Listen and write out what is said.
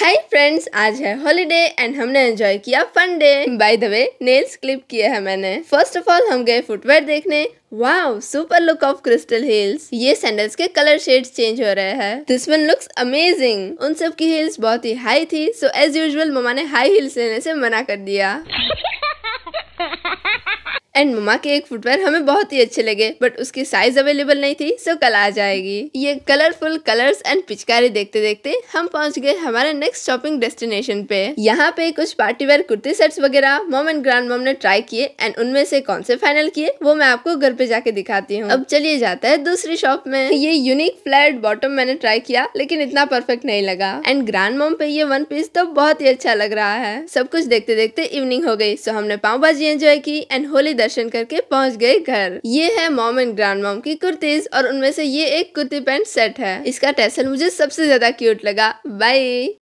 हाय friends आज है holiday and हमने एंजॉय किया fun day by the way nails clip किया है मैंने फर्स्ट ऑफ ऑल हम गए फुटवेयर देखने wow super look of crystal hills ये सैंडल्स के कलर शेड्स चेंज हो रहे हैं दिस वन लुक्स अमेजिंग उन सब की हिल्स बहुत ही हाई थी सो एज यूजल ममा ने हाई हिल्स लेने से मना कर दिया एंड ममा के एक फुटवेयर हमें बहुत ही अच्छे लगे बट उसकी साइज अवेलेबल नहीं थी सो कल आ जाएगी ये कलरफुल कलर्स एंड पिचकारी देखते देखते हम पहुंच गए हमारे नेक्स्ट शॉपिंग डेस्टिनेशन पे यहाँ पे कुछ पार्टी वेयर कुर्ती सेट्स वगैरह मोम एंड ग्रांड मोम ने ट्राई किए एंड उनमें से कौन से फाइनल किए वो मैं आपको घर पे जाके दिखाती हूँ अब चलिए जाता है दूसरी शॉप में ये यूनिक फ्लैट बॉटम मैंने ट्राई किया लेकिन इतना परफेक्ट नहीं लगा एंड ग्रांड मोम पे ये वन पीस तो बहुत ही अच्छा लग रहा है सब कुछ देखते देखते इवनिंग हो गई सो हमने पाव भाजी एंजॉय की एंड होली दर्शन करके पहुंच गए घर ये है मॉम एंड ग्रैंड मॉम की कुर्तीज और उनमें से ये एक कुर्ती पैंट सेट है इसका टेसल मुझे सबसे ज्यादा क्यूट लगा बाय